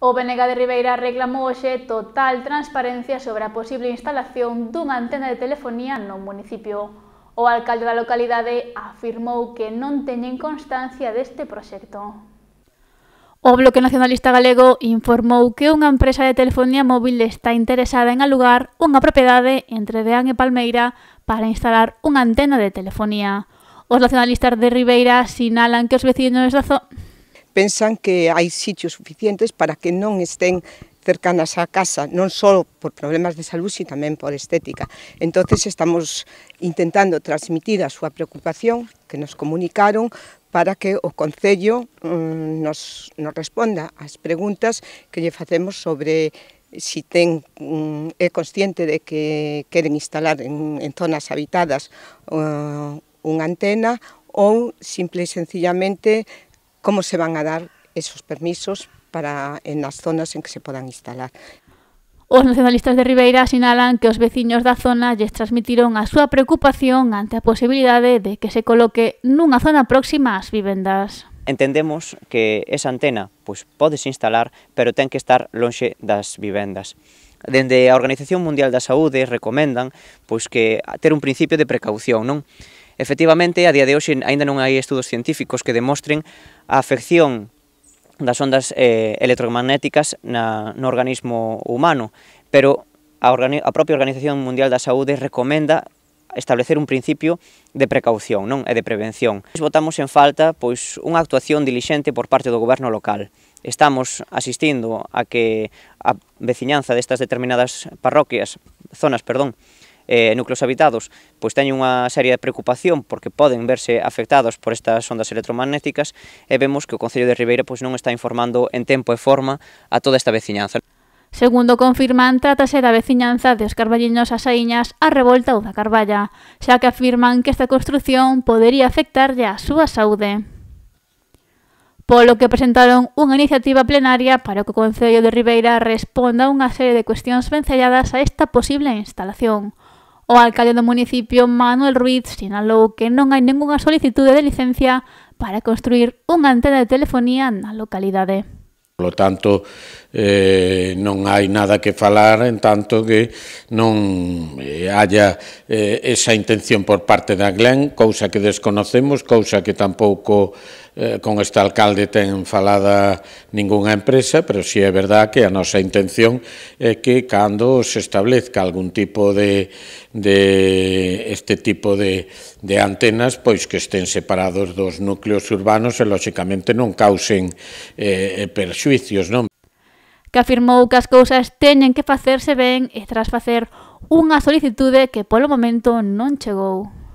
O Benega de Ribeira reclamou hoxe total transparencia sobre a posible instalación dunha antena de telefonía no municipio. O alcalde da localidade afirmou que non teñen constancia deste proxecto. O Bloque Nacionalista Galego informou que unha empresa de telefonía móvil está interesada en alugar unha propiedade entre Deán e Palmeira para instalar unha antena de telefonía. Os nacionalistas de Ribeira sinalan que os veciños da zona pensan que hai sitios suficientes para que non estén cercanas á casa, non só por problemas de salud, sino tamén por estética. Entonces estamos intentando transmitir a súa preocupación que nos comunicaron para que o Concello mm, nos, nos responda ás preguntas que lle facemos sobre si ten, mm, é consciente de que queren instalar en, en zonas habitadas eh, unha antena ou simple e sencillamente cómo se van a dar esos permisos para en las zonas en que se podan instalar. Os nacionalistas de Ribeira sinalan que os veciños da zona lles transmitiron a súa preocupación ante a posibilidade de que se coloque nunha zona próxima ás vivendas. Entendemos que esa antena pois, podese instalar, pero ten que estar lonxe das vivendas. Dende a Organización Mundial da Saúde recomendan pois, que ter un principio de precaución, non? Efectivamente, a día de hoxe aínda non hai estudos científicos que demostren a afección das ondas eh, electromagnéticas na, no organismo humano, pero a, organi a propia Organización Mundial da Saúde recomenda establecer un principio de precaución non e de prevención. Votamos en falta pois unha actuación dilixente por parte do goberno local. Estamos asistindo a que a veciñanza destas determinadas parroquias, zonas, perdón, eh, núcleos habitados pois teñen unha serie de preocupación porque poden verse afectados por estas ondas electromagnéticas e vemos que o Concello de Ribeira pois non está informando en tempo e forma a toda esta veciñanza. Segundo confirman, tratase da veciñanza de Os Carballiños as a revolta ou da Carballa, xa que afirman que esta construción podería afectarlle a súa saúde. Polo que presentaron unha iniciativa plenaria para que o Concello de Ribeira responda a unha serie de cuestións vencelladas a esta posible instalación. O alcalde do municipio Manuel Ruiz sinalou que non hai ningunha solicitude de licencia para construir unha antena de telefonía na localidade. Por lo tanto, eh, non hai nada que falar en tanto que non eh, haya eh, esa intención por parte da Glen, cousa que desconocemos, cousa que tampouco Eh, con este alcalde ten falada ningunha empresa, pero si sí é verdad que a nosa intención é que cando se establezca algún tipo de, de este tipo de, de antenas, pois que estén separados dos núcleos urbanos e, lóxicamente, non causen eh, perxuicios, non? que afirmou que as cousas teñen que facerse ben e tras facer unha solicitude que polo momento non chegou.